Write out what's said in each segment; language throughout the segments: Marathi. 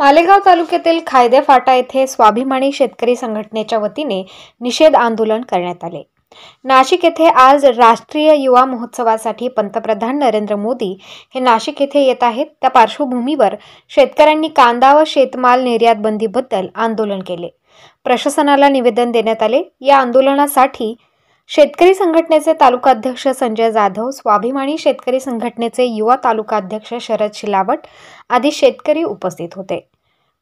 मालेगाव तालुक्यातील खायदे फाटा येथे स्वाभिमानी शेतकरी संघटनेच्या वतीने निषेध आंदोलन करण्यात आले नाशिक येथे आज राष्ट्रीय युवा महोत्सवासाठी पंतप्रधान नरेंद्र मोदी हे नाशिक येथे येत आहेत त्या पार्श्वभूमीवर शेतकऱ्यांनी कांदा व शेतमाल निर्यात बंदीबद्दल आंदोलन केले प्रशासनाला निवेदन देण्यात आले या आंदोलनासाठी शेतकरी संघटनेचे तालुकाध्यक्ष संजय जाधव स्वाभिमानी शेतकरी संघटनेचे युवा तालुकाध्यक्ष शरद शिलावट आदी शेतकरी उपस्थित होते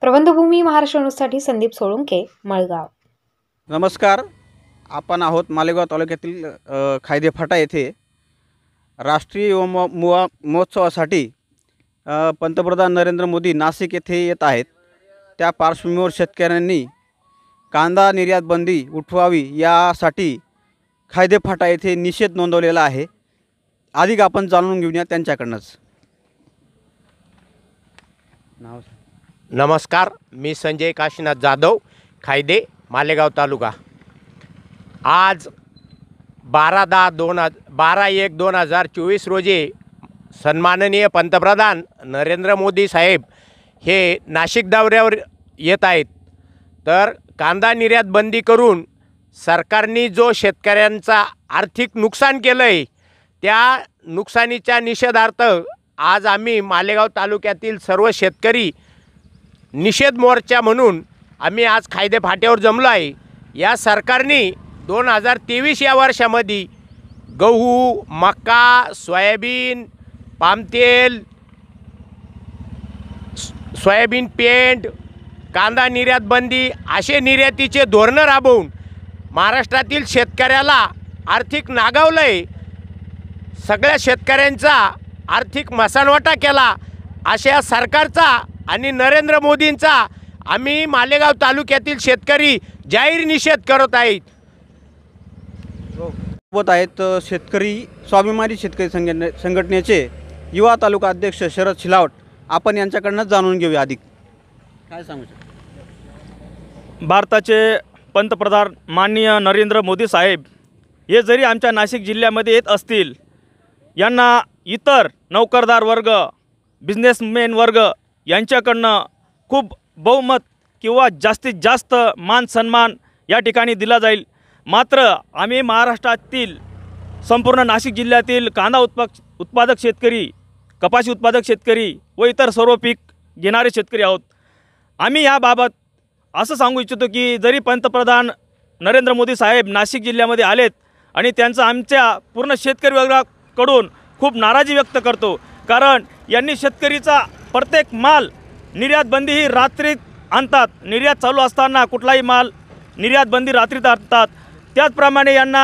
प्रबंधभूमी महाराष्ट्र संदीप सोळुंके मळगाव नमस्कार आपण आहोत मालेगाव तालुक्यातील खायदे फाटा येथे राष्ट्रीय युवा मुवा महोत्सवासाठी पंतप्रधान नरेंद्र मोदी नाशिक येथे येत आहेत त्या पार्श्वभूमीवर शेतकऱ्यांनी कांदा निर्यात बंदी उठवावी यासाठी खायदे फाटा येथे निषेध नोंदवलेला आहे अधिक आपण जाणून घेऊया त्यांच्याकडनंच नमस्कार मी संजय काशीनाथ जाधव खायदे मालेगाव तालुका आज बारा दहा दोन हज बारा एक दोन हजार चोवीस रोजी सन्माननीय पंतप्रधान नरेंद्र मोदी साहेब हे नाशिक दौऱ्यावर येत आहेत तर कांदा निर्यात बंदी करून सरकारनी जो शेतकऱ्यांचा आर्थिक नुकसान केलं आहे त्या नुकसानीच्या निषेधार्थ आज आम्ही मालेगाव तालुक्यातील सर्व शेतकरी निषेध मोर्चा म्हणून आम्ही आज खायदे फाट्यावर जमलो आहे या सरकारने दोन हजार तेवीस या वर्षामध्ये गहू मका सोयाबीन पामतेल सोयाबीन पेंट कांदा निर्यात बंदी असे निर्यातीचे धोरणं राबवून महाराष्ट्रातील शेतकऱ्याला आर्थिक नागवलंय सगळ्या शेतकऱ्यांचा आर्थिक मसानवाटा केला अशा सरकारचा आणि नरेंद्र मोदींचा आम्ही मालेगाव तालुक्यातील शेतकरी जाहीर निषेध करत आहेत सोबत आहेत शेतकरी स्वाभिमानी शेतकरी संघटने संघटनेचे युवा तालुका अध्यक्ष शरद शिलावट आपण यांच्याकडनं जाणून घेऊया अधिक काय सांगू भारताचे पंतप्रधान माननीय नरेंद्र मोदी साहेब हे जरी आमच्या नाशिक जिल्ह्यामध्ये येत असतील यांना इतर नौकरदार वर्ग बिझनेसमॅन वर्ग यांच्याकडनं खूप बहुमत किंवा जास्तीत जास्त मान सन्मान या ठिकाणी दिला जाईल मात्र आम्ही महाराष्ट्रातील संपूर्ण नाशिक जिल्ह्यातील कांदा उत्पा उत्पादक शेतकरी कपाशी उत्पादक शेतकरी व इतर सर्व पीक घेणारे शेतकरी आहोत आम्ही याबाबत असं सांगू इच्छितो की जरी पंतप्रधान नरेंद्र मोदी साहेब नाशिक जिल्ह्यामध्ये आलेत आणि त्यांचा आमच्या पूर्ण शेतकरी वर्गाकडून खूप नाराजी व्यक्त करतो कारण यांनी शेतकरीचा प्रत्येक माल निर्यात बंदी ही रात्रीत आणतात निर्यात चालू असताना कुठलाही माल निर्यात बंदी रात्रीत आणतात त्याचप्रमाणे यांना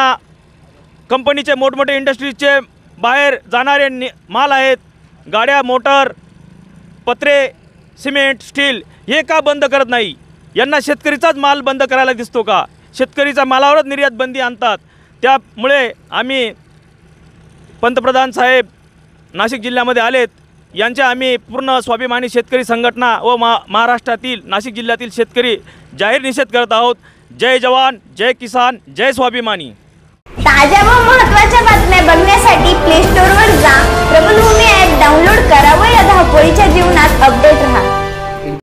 कंपनीचे मोठमोठे इंडस्ट्रीजचे बाहेर जाणारे नि माल आहेत गाड्या मोटर पत्रे सिमेंट स्टील हे का बंद करत नाही यांना शेतकरीचाच माल बंद करायला दिसतो का शेतकरीचा मालावरच निर्यात बंदी आणतात त्यामुळे आम्ही पंतप्रधान साहेब नाशिक जिल्ह्यामध्ये आलेत यांच्या आम्ही पूर्ण स्वाभिमानी शेतकरी संघटना व मा महाराष्ट्रातील नाशिक जिल्ह्यातील शेतकरी जाहीर निषेध करत आहोत जय जवान जय किसान जय स्वाभिमानी ताज्या व महत्त्वाच्या बातम्या